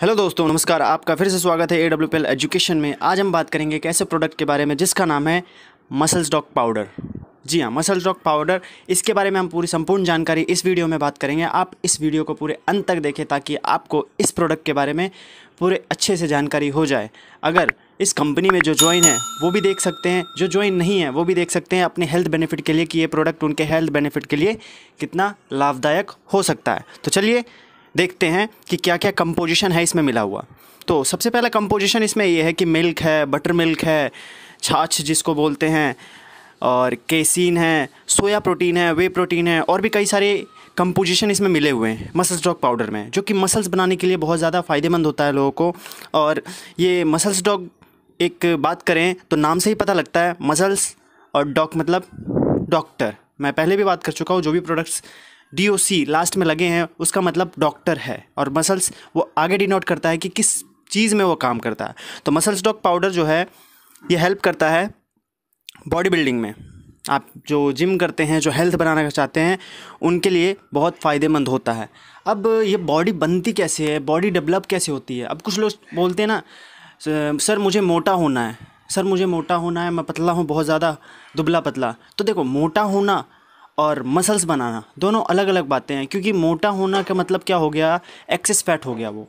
hello दोस्तों नमस्कार आपका फिर से स्वागत है ए डब्ल्यू एल एजुकेशन में आज हम बात करेंगे एक ऐसे प्रोडक्ट के बारे में जिसका नाम है मसल्स डॉक पाउडर जी हाँ मसल डॉक पाउडर इसके बारे में हम पूरी संपूर्ण जानकारी इस वीडियो में बात करेंगे आप इस वीडियो को पूरे अंत तक देखें ताकि आपको इस प्रोडक्ट के बारे में पूरे अच्छे से जानकारी हो जाए अगर इस कंपनी में जो ज्वाइन है वो भी देख सकते हैं जो ज्वाइन नहीं है वो भी देख सकते हैं अपने हेल्थ बेनिफिट के लिए कि ये प्रोडक्ट उनके हेल्थ बेनिफिट के लिए कितना लाभदायक हो सकता है तो चलिए देखते हैं कि क्या क्या कंपोजिशन है इसमें मिला हुआ तो सबसे पहला कंपोजिशन इसमें ये है कि मिल्क है बटर मिल्क है छाछ जिसको बोलते हैं और केसिन है सोया प्रोटीन है वे प्रोटीन है और भी कई सारे कंपोजिशन इसमें मिले हुए हैं मसल्स डॉग पाउडर में जो कि मसल्स बनाने के लिए बहुत ज़्यादा फ़ायदेमंद होता है लोगों को और ये मसल्स डॉग एक बात करें तो नाम से ही पता लगता है मसल्स और डॉक मतलब डॉक्टर मैं पहले भी बात कर चुका हूँ जो भी products D O C last में लगे हैं उसका मतलब डॉक्टर है और मसल्स वो आगे डिनोट करता है कि किस चीज़ में वो काम करता है तो मसल्स डॉग पाउडर जो है ये हेल्प करता है बॉडी बिल्डिंग में आप जो जिम करते हैं जो हेल्थ बनाना चाहते हैं उनके लिए बहुत फ़ायदेमंद होता है अब ये बॉडी बनती कैसे है बॉडी डेवलप कैसे होती है अब कुछ लोग बोलते हैं ना सर मुझे मोटा होना है सर मुझे मोटा होना है मैं पतला हूँ बहुत ज़्यादा दुबला पतला तो देखो मोटा होना और मसल्स बनाना दोनों अलग अलग बातें हैं क्योंकि मोटा होना का मतलब क्या हो गया एक्सेस फैट हो गया वो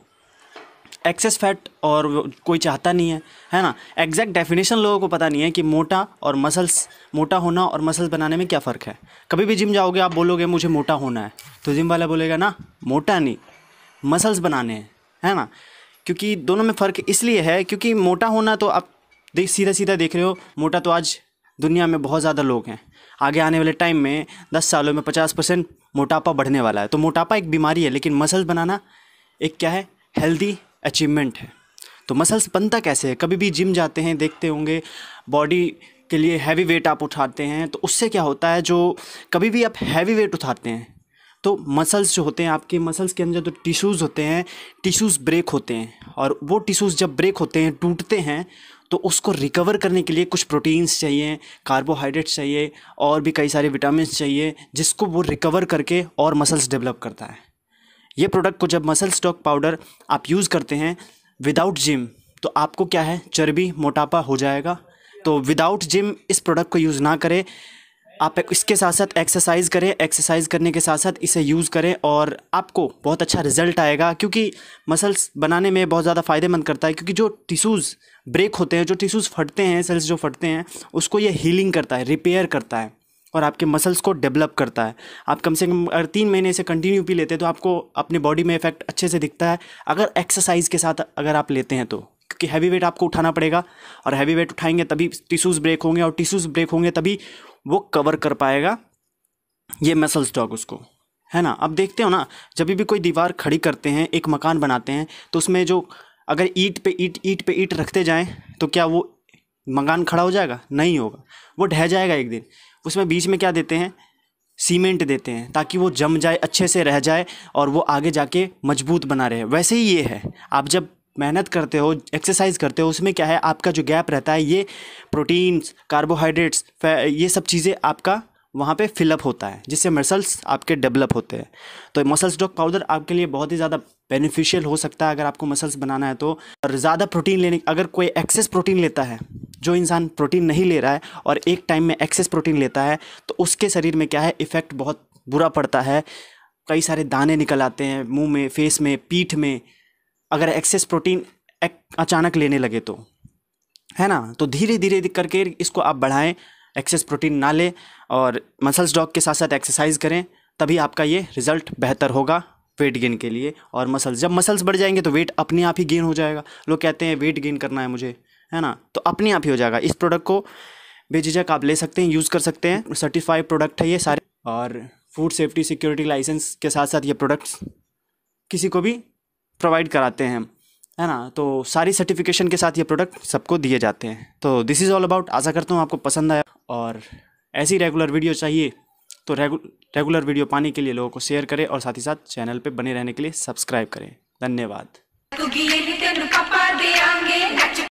एक्सेस फैट और कोई चाहता नहीं है है ना एग्जैक्ट डेफिनेशन लोगों को पता नहीं है कि मोटा और मसल्स मोटा होना और मसल्स बनाने में क्या फ़र्क है कभी भी जिम जाओगे आप बोलोगे मुझे मोटा होना है तो जिम वाला बोलेगा ना मोटा नहीं मसल्स बनाने हैं है ना क्योंकि दोनों में फ़र्क इसलिए है क्योंकि मोटा होना तो आप देख सीधा सीधा देख रहे हो मोटा तो आज दुनिया में बहुत ज़्यादा लोग हैं आगे आने वाले टाइम में दस सालों में पचास परसेंट मोटापा बढ़ने वाला है तो मोटापा एक बीमारी है लेकिन मसल्स बनाना एक क्या है हेल्दी अचीवमेंट है तो मसल्स बनता कैसे है कभी भी जिम जाते हैं देखते होंगे बॉडी के लिए हैवी वेट आप उठाते हैं तो उससे क्या होता है जो कभी भी आप हैवी वेट उठाते हैं तो मसल्स जो होते हैं आपके मसल्स के अंदर जो टिश्यूज़ होते हैं टिश्यूज़ ब्रेक होते हैं और वो टिश्यूज़ जब ब्रेक होते हैं टूटते हैं तो उसको रिकवर करने के लिए कुछ प्रोटीन्स चाहिए कार्बोहाइड्रेट्स चाहिए और भी कई सारे विटामिन चाहिए जिसको वो रिकवर करके और मसल्स डेवलप करता है ये प्रोडक्ट को जब मसल स्टॉक पाउडर आप यूज़ करते हैं विदाउट जिम तो आपको क्या है चर्बी मोटापा हो जाएगा तो विदाउट जिम इस प्रोडक्ट को यूज़ ना करें आप इसके साथ साथ एक्सरसाइज करें एक्सरसाइज करने के साथ साथ इसे यूज़ करें और आपको बहुत अच्छा रिजल्ट आएगा क्योंकि मसल्स बनाने में बहुत ज़्यादा फ़ायदेमंद करता है क्योंकि जो टिशूज़ ब्रेक होते हैं जो टिश्यूज़ फटते हैं सेल्स जो फटते हैं उसको ये हीलिंग करता है रिपेयर करता है और आपके मसल्स को डेवलप करता है आप कम से कम अगर तीन महीने से कंटिन्यू भी लेते हैं तो आपको अपने बॉडी में इफेक्ट अच्छे से दिखता है अगर एक्सरसाइज के साथ अगर आप लेते हैं तो क्योंकि हैवी वेट आपको उठाना पड़ेगा और हैवी वेट उठाएंगे तभी टिश्यूज़ ब्रेक होंगे और टिश्यूज़ ब्रेक होंगे तभी वो कवर कर पाएगा ये मसल्स डॉग उसको है ना अब देखते हो ना जब भी कोई दीवार खड़ी करते हैं एक मकान बनाते हैं तो उसमें जो अगर ईट पे ईट ईट पे ईट रखते जाएं तो क्या वो मकान खड़ा हो जाएगा नहीं होगा वो ढह जाएगा एक दिन उसमें बीच में क्या देते हैं सीमेंट देते हैं ताकि वो जम जाए अच्छे से रह जाए और वो आगे जाके मजबूत बना रहे वैसे ही ये है आप जब मेहनत करते हो एक्सरसाइज करते हो उसमें क्या है आपका जो गैप रहता है ये प्रोटीन्स कार्बोहाइड्रेट्स ये सब चीज़ें आपका वहाँ पे फिलअप होता है जिससे मसल्स आपके डेवलप होते हैं तो मसल्स डॉक पाउडर आपके लिए बहुत ही ज़्यादा बेनिफिशियल हो सकता है अगर आपको मसल्स बनाना है तो और ज़्यादा प्रोटीन लेने अगर कोई एक्सेस प्रोटीन लेता है जो इंसान प्रोटीन नहीं ले रहा है और एक टाइम में एक्सेस प्रोटीन लेता है तो उसके शरीर में क्या है इफ़ेक्ट बहुत बुरा पड़ता है कई सारे दाने निकल आते हैं मुंह में फेस में पीठ में अगर एक्सेस प्रोटीन एक, अचानक लेने लगे तो है ना तो धीरे धीरे करके इसको आप बढ़ाएं एक्सेस प्रोटीन ना लें और मसल्स डॉग के साथ साथ एक्सरसाइज करें तभी आपका ये रिज़ल्ट बेहतर होगा वेट गेन के लिए और मसल्स जब मसल्स बढ़ जाएंगे तो वेट अपने आप ही गेन हो जाएगा लोग कहते हैं वेट गेन करना है मुझे है ना तो अपने आप ही हो जाएगा इस प्रोडक्ट को बेझिझक आप ले सकते हैं यूज़ कर सकते हैं सर्टिफाइड प्रोडक्ट है ये सारे और फूड सेफ्टी सिक्योरिटी लाइसेंस के साथ साथ ये प्रोडक्ट्स किसी को भी प्रोवाइड कराते हैं है ना तो सारी सर्टिफिकेशन के साथ ये प्रोडक्ट सबको दिए जाते हैं तो दिस इज़ ऑल अबाउट आशा करता हूँ आपको पसंद आया और ऐसी रेगुलर वीडियो चाहिए तो रेगु रेगुलर वीडियो पाने के लिए लोगों को शेयर करें और साथ ही साथ चैनल पर बने रहने के लिए सब्सक्राइब करें धन्यवाद